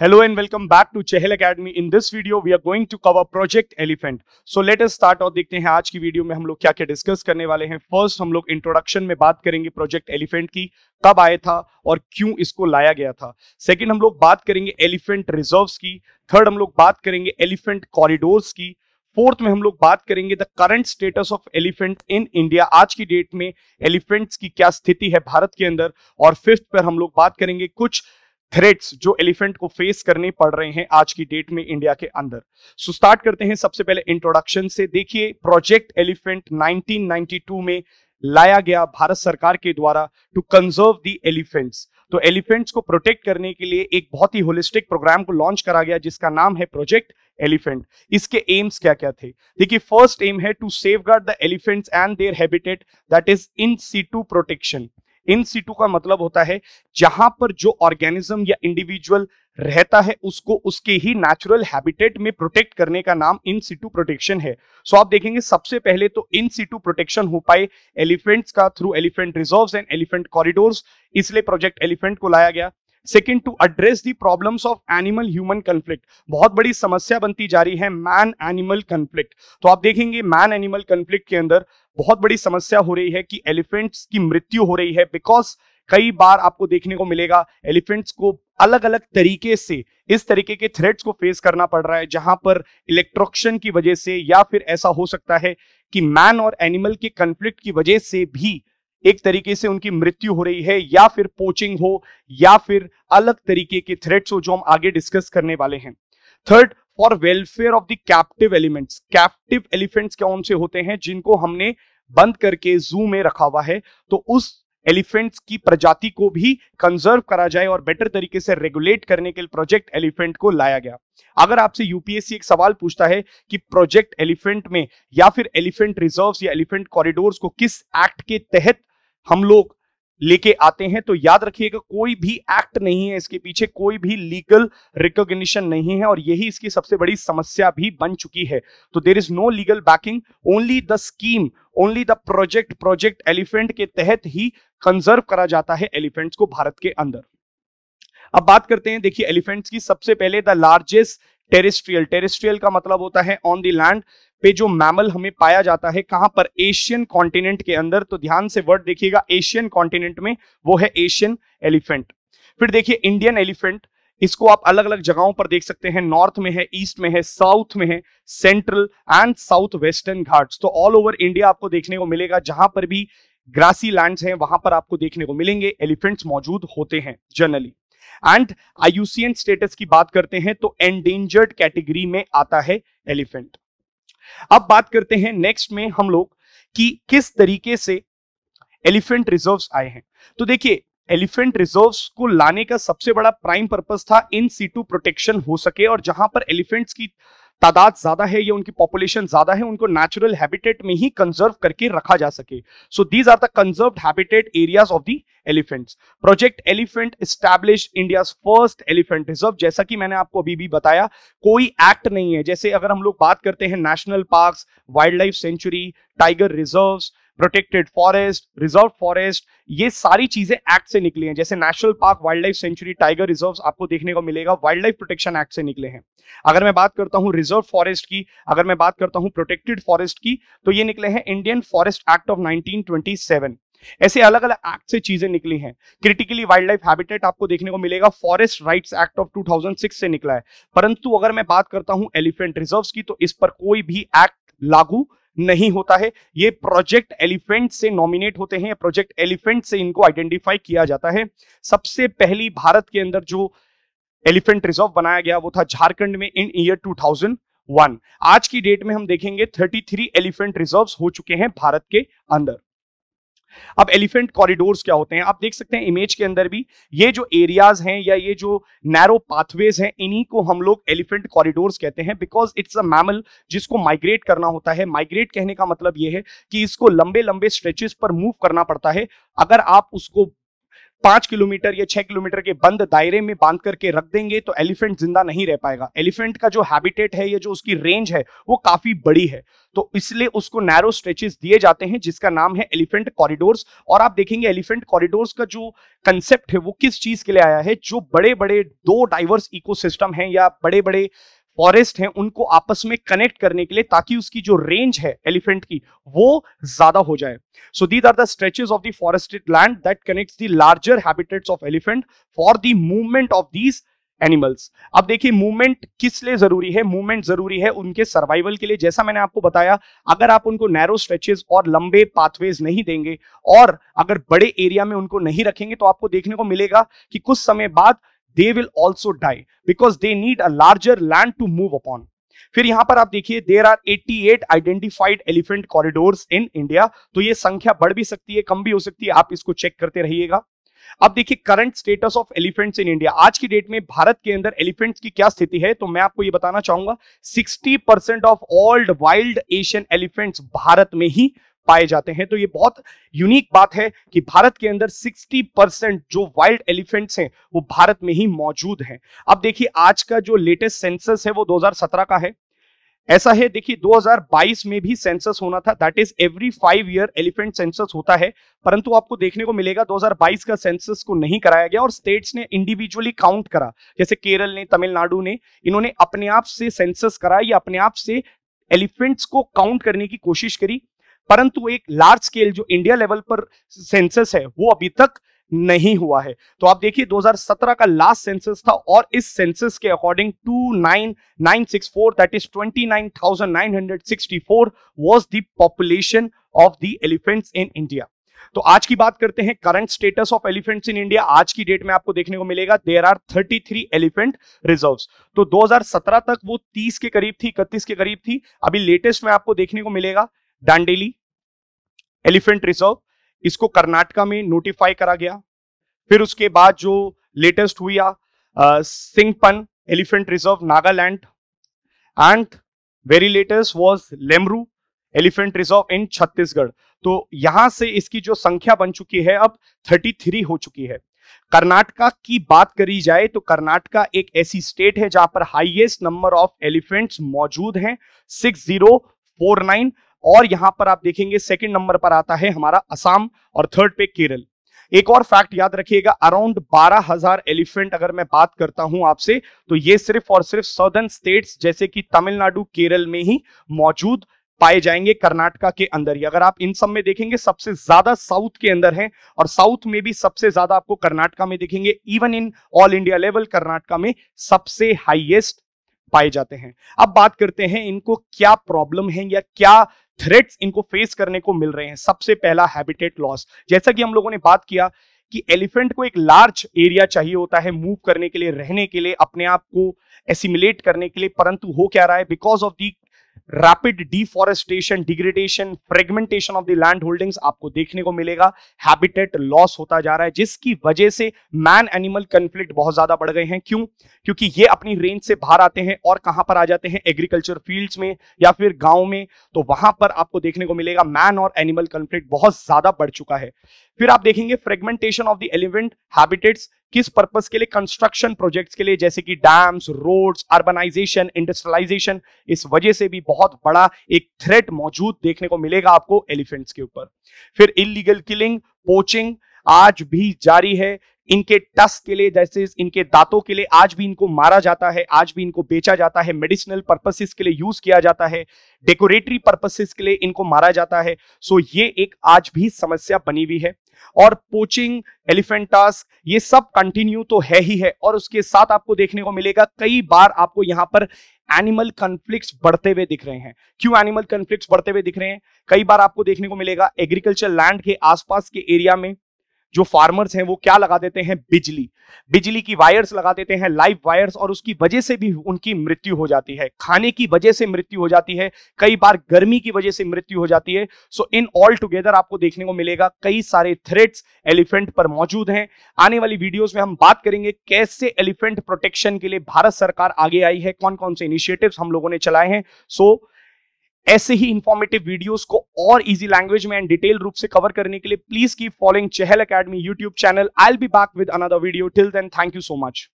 Hello and welcome back to Chehel Academy. In this video, we are going to cover Project Elephant. So let us start और देखते हैं आज की video में हम लोग क्या क्या डिस्कस करने वाले हैं फर्स्ट हम लोग इंट्रोडक्शन में बात करेंगे प्रोजेक्ट एलिफेंट की कब आए था और क्यों इसको लाया गया था सेकेंड हम लोग बात करेंगे एलिफेंट रिजर्व की थर्ड हम लोग बात करेंगे एलिफेंट कॉरिडोर की फोर्थ में हम लोग बात करेंगे the current status of elephant in India आज की डेट में एलिफेंट्स की क्या स्थिति है भारत के अंदर और फिफ्थ पर हम लोग बात करेंगे कुछ थ्रेट्स जो एलिफेंट को फेस करने पड़ रहे हैं आज की डेट में इंडिया के अंदर सो so स्टार्ट करते हैं सबसे पहले इंट्रोडक्शन से देखिए प्रोजेक्ट एलिफेंट 1992 में लाया गया भारत सरकार के द्वारा टू कंजर्व दी एलिफेंट्स तो एलिफेंट्स को प्रोटेक्ट करने के लिए एक बहुत ही होलिस्टिक प्रोग्राम को लॉन्च करा गया जिसका नाम है प्रोजेक्ट एलिफेंट इसके एम्स क्या क्या थे देखिए फर्स्ट एम है to save the elephants and their habitat that is in situ protection in situ का मतलब होता है जहां पर जो ऑर्गेनिज्म या इंडिविजुअल रहता है उसको उसके ही नेचुरल हैबिटेट में प्रोटेक्ट करने का नाम इन सीटू प्रोटेक्शन है सो so आप देखेंगे सबसे पहले तो इन सीटू प्रोटेक्शन हो पाए एलिफेंट्स का through elephant reserve and elephant corridor इसलिए प्रोजेक्ट एलिफेंट को लाया गया second to address the problems of animal human conflict बहुत बड़ी समस्या बनती जा रही है मैन एनिमल कंफ्लिक्ट तो आप देखेंगे मैन एनिमल कंफ्लिक्ट के अंदर बहुत बड़ी समस्या हो रही है कि एलिफेंट्स की मृत्यु हो रही है बिकॉज कई बार आपको देखने को मिलेगा एलिफेंट्स को अलग अलग तरीके से इस तरीके के थ्रेट्स को फेस करना पड़ रहा है जहां पर इलेक्ट्रोक्शन की वजह से या फिर ऐसा हो सकता है कि मैन और एनिमल के कंफ्लिक्ट की वजह से भी एक तरीके से उनकी मृत्यु हो रही है या फिर पोचिंग हो या फिर अलग तरीके के थ्रेट्स हो जो हम आगे डिस्कस करने वाले हैं third for welfare of the captive elements captive elephants कौन से होते हैं जिनको हमने बंद करके जू में रखा हुआ है तो उस एलिफेंट्स की प्रजाति को भी कंजर्व करा जाए और बेटर तरीके से रेगुलेट करने के लिए प्रोजेक्ट एलिफेंट को लाया गया अगर आपसे यूपीएससी एक सवाल पूछता है कि प्रोजेक्ट एलिफेंट में या फिर एलिफेंट रिजर्व्स या एलिफेंट कॉरिडोर्स को किस एक्ट के तहत हम लोग लेके आते हैं तो याद रखिएगा कोई भी एक्ट नहीं है इसके पीछे कोई भी लीगल रिकॉग्निशन नहीं है और यही इसकी सबसे बड़ी समस्या भी बन चुकी है तो there is no legal backing only the scheme only the project project elephant के तहत ही कंजर्व करा जाता है एलिफेंट्स को भारत के अंदर अब बात करते हैं देखिए एलिफेंट्स की सबसे पहले द लार्जेस्ट टेरिस्ट्रियल टेरिस्ट्रियल का मतलब होता है ऑन दी लैंड पे जो मैमल हमें पाया जाता है कहां पर एशियन कॉन्टिनेंट के अंदर तो ध्यान से वर्ड देखिएगा एशियन कॉन्टिनेंट में वो है एशियन एलिफेंट फिर देखिए इंडियन एलिफेंट इसको आप अलग अलग जगहों पर देख सकते हैं नॉर्थ में है ईस्ट में है साउथ में है central and south western Ghats तो ऑल ओवर इंडिया आपको देखने को मिलेगा जहां पर भी ग्रासी लैंड्स हैं वहां पर आपको देखने को मिलेंगे एलिफेंट्स मौजूद होते हैं जनरली एंड आईयूसीएन स्टेटस की बात करते हैं तो एंडेंजर्ड कैटेगरी में आता है एलिफेंट अब बात करते हैं नेक्स्ट में हम लोग कि किस तरीके से एलिफेंट रिजर्व्स आए हैं तो देखिए एलिफेंट रिजर्व्स को लाने का सबसे बड़ा प्राइम पर्पस था इन सीटू प्रोटेक्शन हो सके और जहां पर एलिफेंट्स की तादाद ज्यादा है या उनकी पॉपुलेशन ज्यादा है उनको नेचुरल हैबिटेट में ही कंजर्व करके रखा जा सके so these are the conserve habitat areas of the elephants project elephant establish India first elephant reserve जैसा कि मैंने आपको अभी भी बताया कोई एक्ट नहीं है जैसे अगर हम लोग बात करते हैं national park wildlife sanctuary tiger reserve protected forest reserve forest ये सारी चीजें एक्ट से निकली हैं जैसे national park wildlife sanctuary tiger reserve आपको देखने को मिलेगा वाइल्ड लाइफ प्रोटेक्शन एक्ट से निकले हैं अगर मैं बात करता हूँ रिजर्व फॉरेस्ट की अगर मैं बात करता हूँ प्रोटेक्टेड फॉरेस्ट की तो ये निकले हैं Indian forest act of nineteen ऐसे अलग अलग एक्ट से चीजें निकली हैं क्रिटिकली वाइल्ड लाइफ हैबिटेट आपको देखने को मिलेगा फॉरेस्ट राइट्स एक्ट ऑफ 2006 से निकला है परंतु अगर मैं बात करता हूं एलिफेंट रिजर्व्स की तो इस पर कोई भी एक्ट लागू नहीं होता है ये प्रोजेक्ट एलिफेंट से नॉमिनेट होते हैं प्रोजेक्ट एलिफेंट से इनको आइडेंटिफाई किया जाता है सबसे पहली भारत के अंदर जो एलिफेंट रिजर्व बनाया गया वो था झारखंड में इन ईयर 2001 आज की डेट में हम देखेंगे 33 एलिफेंट रिजर्व्स हो चुके हैं भारत के अंदर अब एलिफेंट कॉरिडोर्स क्या होते हैं आप देख सकते हैं इमेज के अंदर भी ये जो एरियाज हैं या ये जो नैरो पाथवेज हैं इन्हीं को हम लोग एलिफेंट कॉरिडोर्स कहते हैं बिकॉज इट्स अ मैमल जिसको माइग्रेट करना होता है माइग्रेट कहने का मतलब ये है कि इसको लंबे लंबे स्ट्रेचेस पर मूव करना पड़ता है अगर आप उसको पांच किलोमीटर या छह किलोमीटर के बंद दायरे में बांध करके रख देंगे तो एलिफेंट जिंदा नहीं रह पाएगा एलिफेंट का जो हैबिटेट है या जो उसकी रेंज है वो काफी बड़ी है तो इसलिए उसको नैरो स्ट्रेचेस दिए जाते हैं जिसका नाम है एलिफेंट कॉरिडोर्स और आप देखेंगे एलिफेंट कॉरिडोर्स का जो कंसेप्ट है वो किस चीज के लिए आया है जो बड़े बड़े दो डाइवर्स इकोसिस्टम है या बड़े बड़े फॉरेस्ट हैं उनको आपस में कनेक्ट करने के लिए ताकि उसकी जो रेंज है एलिफेंट की वो ज्यादा हो जाए so these are the stretches of the forested land that connects the larger habitats of elephant for the movement of these animals अब देखिए मूवमेंट किस लिए जरूरी है मूवमेंट जरूरी है उनके सर्वाइवल के लिए जैसा मैंने आपको बताया अगर आप उनको नैरो स्ट्रेचेस और लंबे पाथवेज नहीं देंगे और अगर बड़े एरिया में उनको नहीं रखेंगे तो आपको देखने को मिलेगा कि कुछ समय बाद they will also die because they need a larger land to move upon फिर यहां पर आप देखिए there are 88 eight identified elephant corridor in India तो ये संख्या बढ़ भी सकती है कम भी हो सकती है आप इसको चेक करते रहिएगा अब देखिए current status of elephants in India आज की डेट में भारत के अंदर एलिफेंट्स की क्या स्थिति है तो मैं आपको ये बताना चाहूंगा 60 of old wild Asian elephants Bharat में ही पाए जाते हैं तो ये बहुत यूनिक बात है कि भारत के अंदर 60 परसेंट जो वाइल्ड एलिफेंट्स हैं वो भारत में ही मौजूद हैं अब देखिए आज का जो लेटेस्ट सेंसस है वो 2017 का है ऐसा है देखिए 2022 में भी सेंसस होना था that is every five year elephant census होता है परंतु आपको देखने को मिलेगा 2022 का सेंसस को नहीं कराया गया और स्टेट्स ने इंडिविजुअली काउंट करा जैसे केरल ने तमिलनाडु ने इन्होंने अपने आप से सेंसस करा या अपने आप से एलिफेंट्स को काउंट करने की कोशिश करी परंतु एक लार्ज स्केल जो इंडिया लेवल पर सेंसस है वो अभी तक नहीं हुआ है तो आप देखिए 2017 का लास्ट सेंसस था और इस सेंसस के according 29964 that is 29964 was the population of the elephants in India तो आज की बात करते हैं current status of elephants in India आज की डेट में आपको देखने को मिलेगा देर आर 33 एलिफेंट रिजर्व तो 2017 तक वो 30 के करीब थी इकतीस के करीब थी अभी लेटेस्ट में आपको देखने को मिलेगा डांडेली एलिफेंट रिजर्व इसको कर्नाटका में नोटिफाई करा गया फिर उसके बाद जो लेटेस्ट हुआ Singphan elephant reserve Nagaland and very latest was Lemru elephant reserve in Chhattisgarh तो यहां से इसकी जो संख्या बन चुकी है अब 33 हो चुकी है कर्नाटका की बात करी जाए तो कर्नाटका एक ऐसी स्टेट है जहां पर हाईएस्ट नंबर ऑफ एलिफेंट्स मौजूद हैं 6049 और यहां पर आप देखेंगे सेकंड नंबर पर आता है हमारा असम और थर्ड पे केरल एक और फैक्ट याद रखिएगा अराउंड 12000 एलिफेंट अगर मैं बात करता हूं आपसे तो ये सिर्फ और सिर्फ सदर्न स्टेट्स जैसे कि तमिलनाडु केरल में ही मौजूद पाए जाएंगे कर्नाटका के अंदर ही अगर आप इन सब में देखेंगे सबसे ज्यादा साउथ के अंदर है और साउथ में भी सबसे ज्यादा आपको कर्नाटका में देखेंगे even in all India level Karnataka में सबसे हाइएस्ट पाए जाते हैं अब बात करते हैं इनको क्या प्रॉब्लम है या क्या थ्रेट्स इनको फेस करने को मिल रहे हैं सबसे पहला हैबिटेट लॉस जैसा कि हम लोगों ने बात किया कि एलिफेंट को एक लार्ज एरिया चाहिए होता है मूव करने के लिए रहने के लिए अपने आप को एसिमुलेट करने के लिए परंतु हो क्या रहा है because of the rapid deforestation degradation fragmentation of the land holdings आपको देखने को मिलेगा हैबिटेट लॉस होता जा रहा है जिसकी वजह से मैन एनिमल कंफ्लिक्ट बहुत ज्यादा बढ़ गए हैं क्यों क्योंकि ये अपनी रेंज से बाहर आते हैं और कहां पर आ जाते हैं एग्रीकल्चर फील्ड्स में या फिर गांव में तो वहां पर आपको देखने को मिलेगा मैन और एनिमल कंफ्लिक्ट बहुत ज्यादा बढ़ चुका है फिर आप देखेंगे fragmentation of the elephant habitats किस पर्पज के लिए कंस्ट्रक्शन प्रोजेक्ट्स के लिए जैसे कि डैम्स रोड्स अर्बनाइजेशन इंडस्ट्रियलाइजेशन इस वजह से भी बहुत बड़ा एक थ्रेट मौजूद देखने को मिलेगा आपको एलिफेंट्स के ऊपर फिर इलीगल किलिंग पोचिंग आज भी जारी है इनके टस के लिए जैसे इनके दांतों के लिए आज भी इनको मारा जाता है आज भी इनको बेचा जाता है मेडिसिनल पर्पसेस के लिए यूज किया जाता है डेकोरेटरी पर्पसेस के लिए इनको मारा जाता है सो ये एक आज भी समस्या बनी हुई है और पोचिंग एलिफेंट टास्क ये सब कंटिन्यू तो है ही है और उसके साथ आपको देखने को मिलेगा कई बार आपको यहां पर एनिमल कंफ्लिक्ट बढ़ते हुए दिख रहे हैं क्यों एनिमल कंफ्लिक्ट बढ़ते हुए दिख रहे हैं कई बार आपको देखने को मिलेगा एग्रीकल्चर लैंड के आसपास के एरिया में जो फार्मर्स हैं वो क्या लगा देते हैं बिजली बिजली की वायर्स लगा देते हैं लाइव वायर्स और उसकी वजह से भी उनकी मृत्यु हो जाती है खाने की वजह से मृत्यु हो जाती है कई बार गर्मी की वजह से मृत्यु हो जाती है सो इन ऑल टुगेदर आपको देखने को मिलेगा कई सारे थ्रेट्स एलिफेंट पर मौजूद हैं आने वाली वीडियोस में हम बात करेंगे कैसे एलिफेंट प्रोटेक्शन के लिए भारत सरकार आगे आई है कौन कौन से इनिशिएटिव हम लोगों ने चलाए हैं सो so, ऐसे ही इंफॉर्मेटिव वीडियोस को और इजी लैंग्वेज में एंड डिटेल रूप से कवर करने के लिए please keep following Chahal Academy YouTube channel I'll be back with another video till then thank you so much